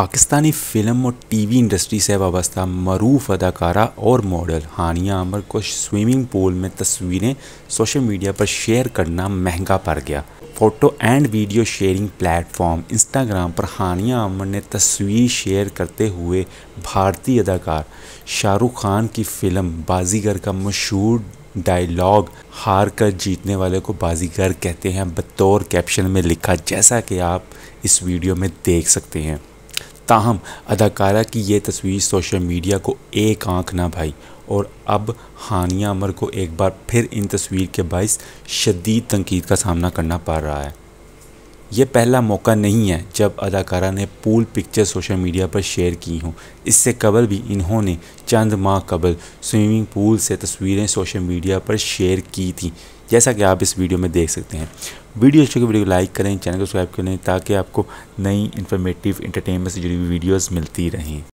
Pakistani film और TV industry से वाबस्ता मरूफ अदाकारा और मॉडल हानिया अमर को स्विमिंग पूल में तस्वीरें सोशल मीडिया पर शेयर करना महंगा पड़ गया photo and video sharing platform Instagram पर हानिया अमर ने तस्वीर शेयर करते हुए भारतीय अदाकार शाहरुख खान की फ़िल्म बाजीगर का मशहूर डायलॉग हार कर जीतने वाले को बाजीगर कहते हैं बतौर कैप्शन में लिखा जैसा कि आप इस वीडियो में देख सकते हैं ताहम अदाकारा की ये तस्वीर सोशल मीडिया को एक आंख ना भाई और अब हानिया अमर को एक बार फिर इन तस्वीर के बायस शदीद तनकीद का सामना करना पड़ रहा है यह पहला मौका नहीं है जब अदाकारा ने पूल पिक्चर सोशल मीडिया पर शेयर की हूँ इससे कबल भी इन्होंने चंद माह कबल स्विमिंग पूल से तस्वीरें सोशल मीडिया पर शेयर की थी जैसा कि आप इस वीडियो में देख सकते हैं वीडियो अच्छी वीडियो को लाइक करें चैनल को सब्सक्राइब करें ताकि आपको नई इन्फॉर्मेटिव इंटरटेनमेंट से जुड़ी हुई वीडियोज़ मिलती रहें